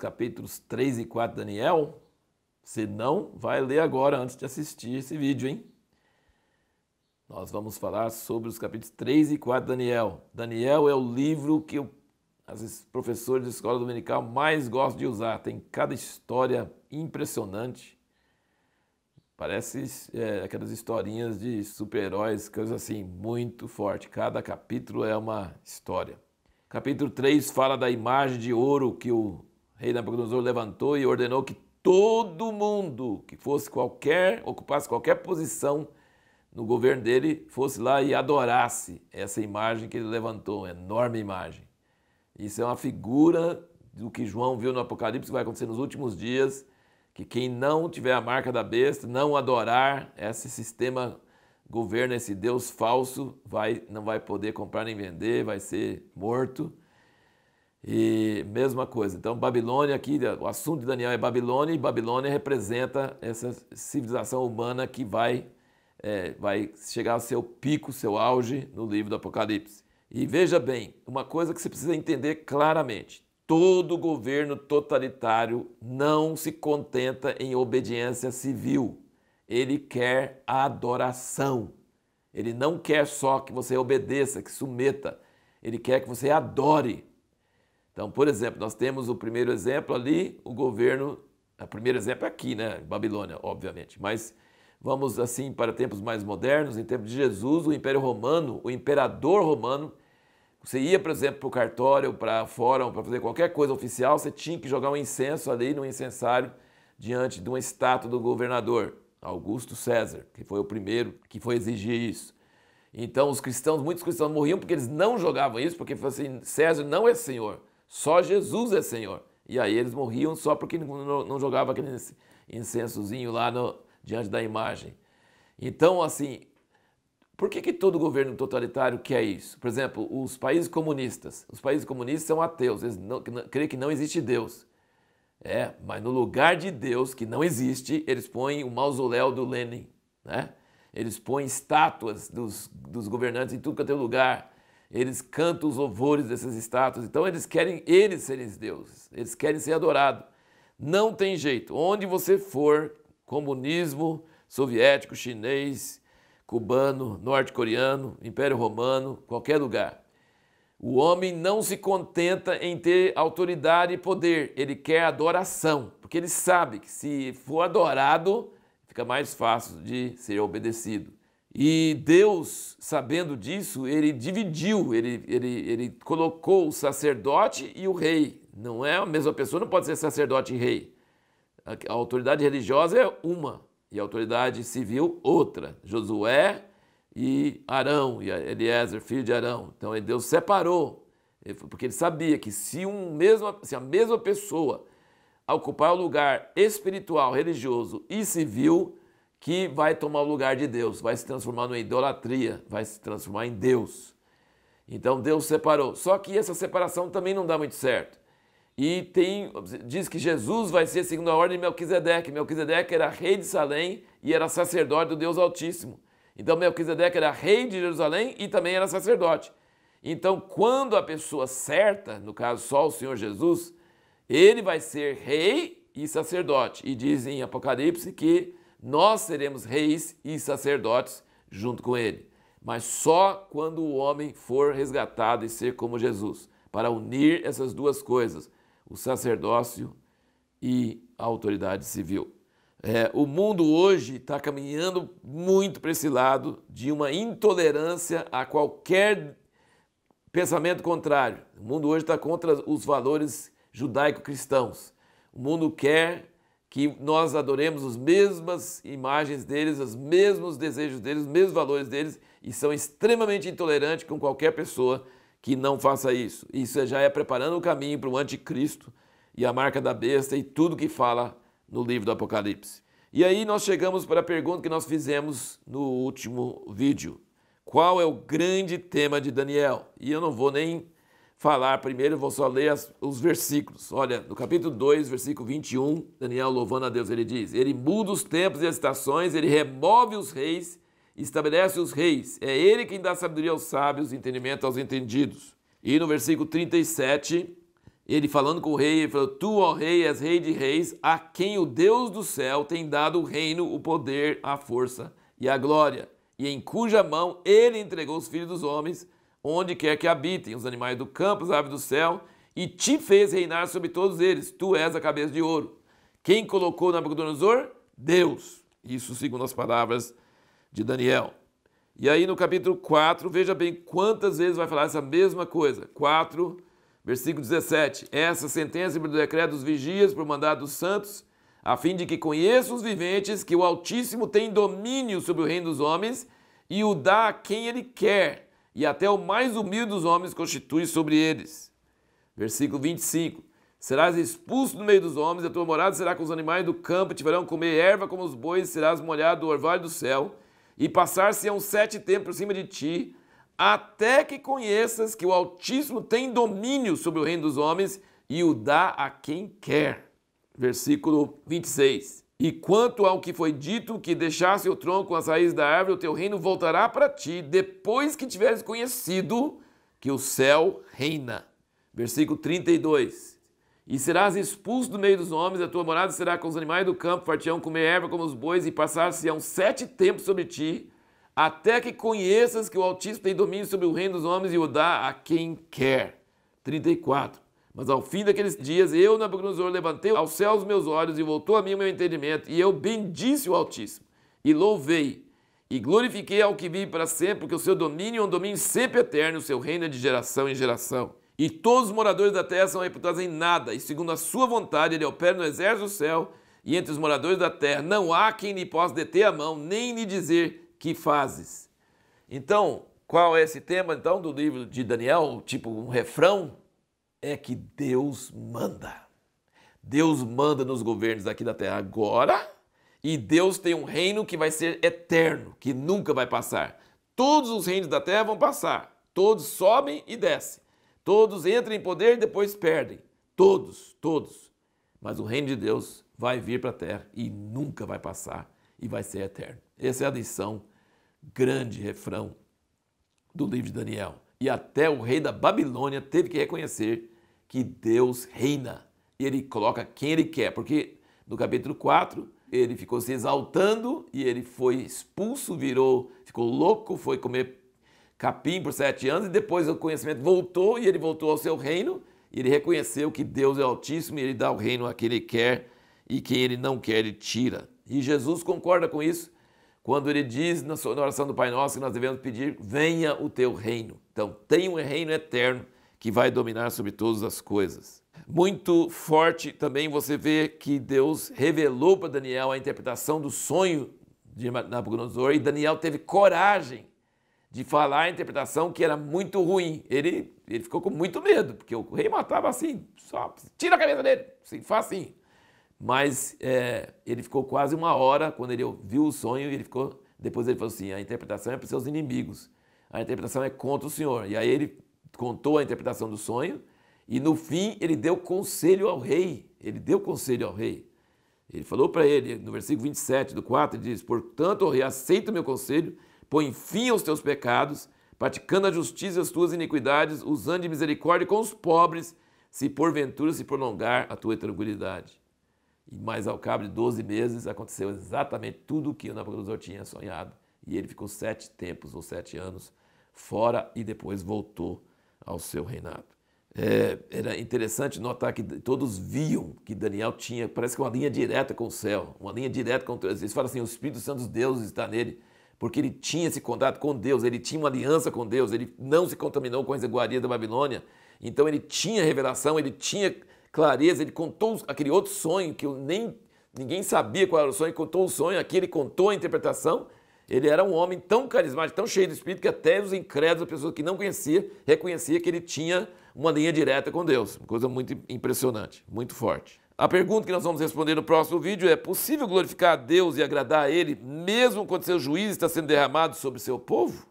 capítulos 3 e 4 de Daniel, você não vai ler agora antes de assistir esse vídeo, hein? Nós vamos falar sobre os capítulos 3 e 4 de Daniel. Daniel é o livro que as professores de escola dominical mais gostam de usar. Tem cada história impressionante. Parece é, aquelas historinhas de super-heróis, coisa assim, muito forte. Cada capítulo é uma história. Capítulo 3 fala da imagem de ouro que o rei Nabucodonosor levantou e ordenou que todo mundo que fosse qualquer, ocupasse qualquer posição no governo dele, fosse lá e adorasse essa imagem que ele levantou, uma enorme imagem. Isso é uma figura do que João viu no Apocalipse que vai acontecer nos últimos dias, que quem não tiver a marca da besta, não adorar esse sistema governo, esse Deus falso, vai, não vai poder comprar nem vender, vai ser morto. E mesma coisa. Então, Babilônia aqui, o assunto de Daniel é Babilônia, e Babilônia representa essa civilização humana que vai, é, vai chegar ao seu pico, seu auge no livro do Apocalipse. E veja bem, uma coisa que você precisa entender claramente: todo governo totalitário não se contenta em obediência civil. Ele quer adoração. Ele não quer só que você obedeça, que submeta. Ele quer que você adore então, por exemplo, nós temos o primeiro exemplo ali, o governo. O primeiro exemplo é aqui, né? Babilônia, obviamente. Mas vamos assim para tempos mais modernos, em tempos de Jesus, o Império Romano, o imperador romano, você ia, por exemplo, para o cartório, para fórum, para fazer qualquer coisa oficial, você tinha que jogar um incenso ali no incensário diante de uma estátua do governador, Augusto César, que foi o primeiro que foi exigir isso. Então, os cristãos, muitos cristãos morriam porque eles não jogavam isso, porque tipo assim, César não é senhor. Só Jesus é Senhor. E aí eles morriam só porque não jogava aquele incensozinho lá no, diante da imagem. Então, assim, por que, que todo governo totalitário quer isso? Por exemplo, os países comunistas. Os países comunistas são ateus, eles não, creem que não existe Deus. É, mas no lugar de Deus, que não existe, eles põem o mausoléu do Lenin, né? Eles põem estátuas dos, dos governantes em tudo quanto é lugar eles cantam os louvores dessas estátuas. Então eles querem eles serem deuses, eles querem ser adorados. Não tem jeito. Onde você for, comunismo, soviético, chinês, cubano, norte-coreano, império romano, qualquer lugar. O homem não se contenta em ter autoridade e poder, ele quer adoração, porque ele sabe que se for adorado, fica mais fácil de ser obedecido. E Deus, sabendo disso, ele dividiu, ele, ele, ele colocou o sacerdote e o rei. Não é a mesma pessoa, não pode ser sacerdote e rei. A autoridade religiosa é uma e a autoridade civil outra. Josué e Arão, e Eliezer, filho de Arão. Então Deus separou, porque ele sabia que se, um mesmo, se a mesma pessoa ocupar o lugar espiritual, religioso e civil, que vai tomar o lugar de Deus, vai se transformar numa idolatria, vai se transformar em Deus. Então Deus separou. Só que essa separação também não dá muito certo. E tem, diz que Jesus vai ser segundo a ordem de Melquisedeque. Melquisedeque era rei de Salém e era sacerdote do Deus Altíssimo. Então Melquisedeque era rei de Jerusalém e também era sacerdote. Então, quando a pessoa certa, no caso só o Senhor Jesus, ele vai ser rei e sacerdote. E diz em Apocalipse que nós seremos reis e sacerdotes junto com ele, mas só quando o homem for resgatado e ser como Jesus, para unir essas duas coisas, o sacerdócio e a autoridade civil. É, o mundo hoje está caminhando muito para esse lado de uma intolerância a qualquer pensamento contrário. O mundo hoje está contra os valores judaico-cristãos. O mundo quer que nós adoremos as mesmas imagens deles, os mesmos desejos deles, os mesmos valores deles, e são extremamente intolerantes com qualquer pessoa que não faça isso. Isso já é preparando o caminho para o anticristo e a marca da besta e tudo que fala no livro do Apocalipse. E aí nós chegamos para a pergunta que nós fizemos no último vídeo. Qual é o grande tema de Daniel? E eu não vou nem falar primeiro, vou só ler as, os versículos. Olha, no capítulo 2, versículo 21, Daniel louvando a Deus, ele diz: Ele muda os tempos e as estações, ele remove os reis, estabelece os reis. É ele quem dá sabedoria aos sábios, entendimento aos entendidos. E no versículo 37, ele falando com o rei, ele falou: Tu, ó rei, és rei de reis, a quem o Deus do céu tem dado o reino, o poder, a força e a glória, e em cuja mão ele entregou os filhos dos homens onde quer que habitem os animais do campo, as aves do céu, e te fez reinar sobre todos eles. Tu és a cabeça de ouro. Quem colocou Nabucodonosor? Deus. Isso segundo as palavras de Daniel. E aí no capítulo 4, veja bem quantas vezes vai falar essa mesma coisa. 4, versículo 17. Essa sentença do decreto dos vigias por mandado dos santos, a fim de que conheçam os viventes que o Altíssimo tem domínio sobre o reino dos homens e o dá a quem ele quer e até o mais humilde dos homens constitui sobre eles. Versículo 25. Serás expulso do meio dos homens, a tua morada será com os animais do campo, te verão comer erva como os bois, e serás molhado do orvalho do céu, e passar-se-ão sete tempos por cima de ti, até que conheças que o Altíssimo tem domínio sobre o reino dos homens e o dá a quem quer. Versículo 26. E quanto ao que foi dito, que deixasse o tronco as raízes da árvore, o teu reino voltará para ti, depois que tiveres conhecido que o céu reina. Versículo 32. E serás expulso do meio dos homens, a tua morada será com os animais do campo, fartião comer erva como os bois, e passar-se-ão sete tempos sobre ti, até que conheças que o Altíssimo tem domínio sobre o reino dos homens e o dá a quem quer. 34. Mas ao fim daqueles dias, eu, Nabucodonosor, levantei aos céus meus olhos e voltou a mim o meu entendimento, e eu bendice o Altíssimo, e louvei, e glorifiquei ao que vive para sempre, porque o seu domínio é um domínio sempre eterno, o seu reino é de geração em geração. E todos os moradores da terra são reputados em nada, e segundo a sua vontade, ele opera no exército do céu, e entre os moradores da terra não há quem lhe possa deter a mão, nem lhe dizer que fazes. Então, qual é esse tema então do livro de Daniel, tipo um refrão é que Deus manda. Deus manda nos governos aqui da terra agora, e Deus tem um reino que vai ser eterno, que nunca vai passar. Todos os reinos da terra vão passar, todos sobem e descem, todos entram em poder e depois perdem. Todos, todos. Mas o reino de Deus vai vir para a terra e nunca vai passar e vai ser eterno. Essa é a lição, grande refrão do livro de Daniel. E até o rei da Babilônia teve que reconhecer que Deus reina e ele coloca quem ele quer, porque no capítulo 4 ele ficou se exaltando e ele foi expulso, virou, ficou louco, foi comer capim por sete anos e depois o conhecimento voltou e ele voltou ao seu reino e ele reconheceu que Deus é altíssimo e ele dá o reino a quem ele quer e quem ele não quer ele tira. E Jesus concorda com isso quando ele diz na oração do Pai Nosso que nós devemos pedir: venha o teu reino. Então, tem um reino eterno que vai dominar sobre todas as coisas. Muito forte também você vê que Deus revelou para Daniel a interpretação do sonho de Nabucodonosor e Daniel teve coragem de falar a interpretação que era muito ruim. Ele, ele ficou com muito medo, porque o rei matava assim, só tira a cabeça dele, assim, faz assim. Mas é, ele ficou quase uma hora quando ele viu o sonho e ele ficou. Depois ele falou assim: a interpretação é para os seus inimigos, a interpretação é contra o Senhor. E aí ele contou a interpretação do sonho e no fim ele deu conselho ao rei. Ele deu conselho ao rei. Ele falou para ele, no versículo 27 do 4, ele diz: Portanto, o rei, aceita o meu conselho, põe fim aos teus pecados, praticando a justiça e as tuas iniquidades, usando de misericórdia com os pobres, se porventura se prolongar a tua tranquilidade. E mais ao cabo de 12 meses aconteceu exatamente tudo o que o Nabucodonosor tinha sonhado. E ele ficou sete tempos ou sete anos fora e depois voltou ao seu reinado. É, era interessante notar que todos viam que Daniel tinha, parece que uma linha direta com o céu, uma linha direta com Deus. Eles falam assim: o Espírito Santo dos Deus está nele, porque ele tinha esse contato com Deus, ele tinha uma aliança com Deus, ele não se contaminou com as iguarias da Babilônia. Então ele tinha revelação, ele tinha clareza, ele contou aquele outro sonho que nem ninguém sabia qual era o sonho, contou o sonho, aqui ele contou a interpretação ele era um homem tão carismático, tão cheio de espírito, que até os incrédulos, as pessoas que não conhecia, reconhecia que ele tinha uma linha direta com Deus. Uma coisa muito impressionante, muito forte. A pergunta que nós vamos responder no próximo vídeo é: possível glorificar a Deus e agradar a Ele, mesmo quando seu juízo está sendo derramado sobre seu povo?